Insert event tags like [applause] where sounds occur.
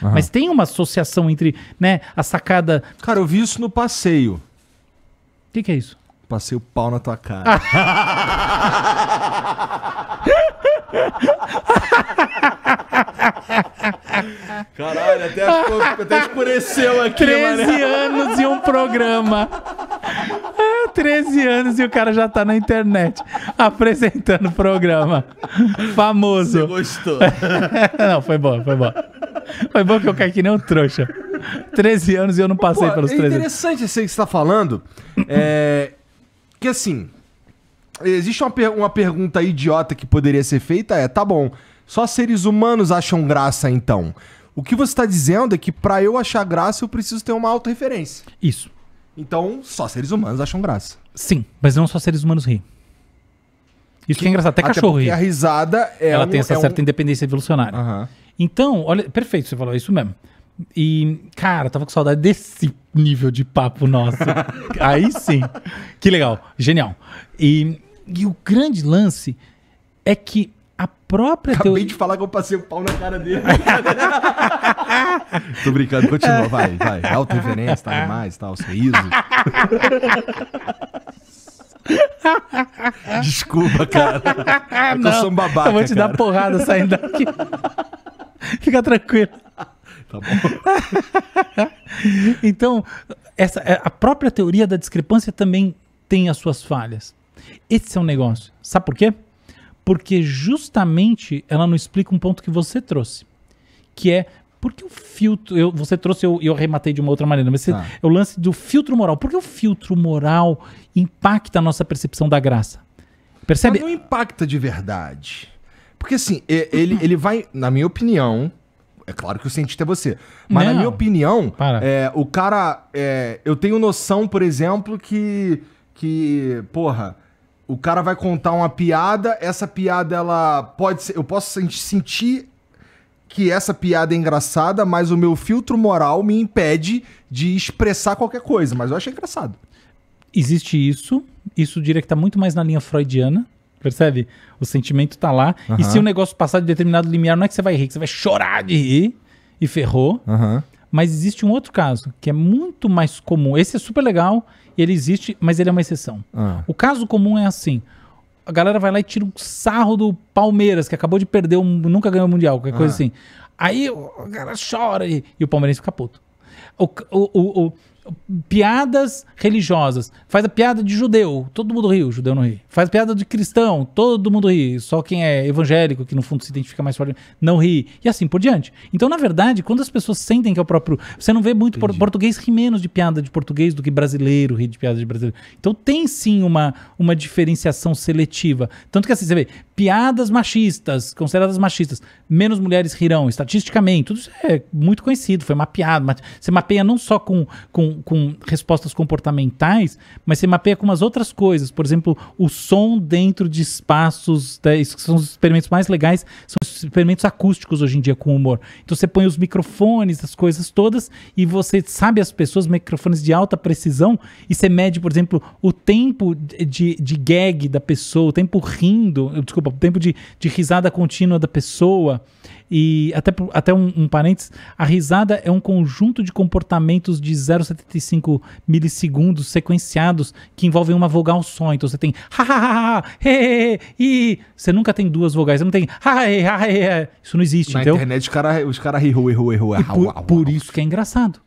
Mas tem uma associação entre né, a sacada. Cara, eu vi isso no passeio. O que, que é isso? Passei o pau na tua cara. [laughs] Caralho, até, até escureceu aqui, 13 mané. anos e um programa. 13 é, anos e o cara já tá na internet apresentando o programa. Famoso. Você gostou. [laughs] Não, foi bom, foi bom. Foi bom que eu caí que nem um trouxa. 13 anos e eu não passei Pô, pelos 13 anos. É interessante isso aí que você está falando. É, que assim, existe uma, per uma pergunta idiota que poderia ser feita, é, tá bom, só seres humanos acham graça então. O que você está dizendo é que para eu achar graça, eu preciso ter uma autorreferência. Isso. Então, só seres humanos acham graça. Sim, mas não só seres humanos riem. Isso que, é que é engraçado, até, até cachorro ri. a risada é Ela um, tem essa é certa um... independência evolucionária. Uhum. Então, olha, perfeito, você falou, é isso mesmo. E, cara, tava com saudade desse nível de papo nosso. [laughs] Aí sim. Que legal, genial. E, e o grande lance é que a própria Acabei teoria... de falar que eu passei o um pau na cara dele. [laughs] Tô brincando, continua, vai, vai. Alta reverência, tá demais, tal, tá, sorriso. [laughs] Desculpa, cara. É que eu sou um babaca. Eu vou te cara. dar porrada saindo daqui. [laughs] Fica tranquilo. Tá bom. [laughs] então, essa, é, a própria teoria da discrepância também tem as suas falhas. Esse é um negócio. Sabe por quê? Porque justamente ela não explica um ponto que você trouxe, que é por que o filtro. Eu, você trouxe, eu, eu rematei de uma outra maneira, mas tá. é o lance do filtro moral. Por que o filtro moral impacta a nossa percepção da graça? Percebe? Mas não impacta de verdade. Porque assim, ele, ele vai, na minha opinião, é claro que o cientista é você. Mas Não. na minha opinião, é, o cara. É, eu tenho noção, por exemplo, que. Que. Porra. O cara vai contar uma piada, essa piada ela pode ser. Eu posso sentir que essa piada é engraçada, mas o meu filtro moral me impede de expressar qualquer coisa. Mas eu achei engraçado. Existe isso. Isso diria que tá muito mais na linha freudiana Percebe? O sentimento tá lá. E se o negócio passar de determinado limiar, não é que você vai rir, que você vai chorar de rir e ferrou. Mas existe um outro caso que é muito mais comum. Esse é super legal, ele existe, mas ele é uma exceção. Ah. O caso comum é assim: a galera vai lá e tira um sarro do Palmeiras, que acabou de perder, um, nunca ganhou o Mundial, qualquer coisa ah. assim. Aí o cara chora e, e o Palmeirense fica puto. O, o, o, piadas religiosas. Faz a piada de judeu, todo mundo ri, o judeu não ri. Faz a piada de cristão, todo mundo ri. Só quem é evangélico, que no fundo se identifica mais forte, não ri. E assim por diante. Então, na verdade, quando as pessoas sentem que é o próprio. Você não vê muito por, português ri menos de piada de português do que brasileiro ri de piada de brasileiro. Então tem sim uma, uma diferenciação seletiva. Tanto que assim, você vê, piadas machistas, consideradas machistas, menos mulheres rirão, estatisticamente, tudo isso é muito conhecido, foi mapeado. Você mapeia não só com, com com respostas comportamentais, mas você mapeia com umas outras coisas. Por exemplo, o som dentro de espaços. Né, são os experimentos mais legais, são os experimentos acústicos hoje em dia com humor. Então você põe os microfones, as coisas todas, e você sabe as pessoas, microfones de alta precisão, e você mede, por exemplo, o tempo de, de gag da pessoa, o tempo rindo, desculpa, o tempo de, de risada contínua da pessoa. E até, até um, um parênteses, a risada é um conjunto de comportamentos de 0,75 milissegundos sequenciados que envolvem uma vogal só. Então você tem ha ha ha he, he, Você nunca tem duas vogais, você não tem ha he, ha he, Isso não existe. Na internet os caras cara, cara ri, ru, errou. ru, por, por isso que é engraçado.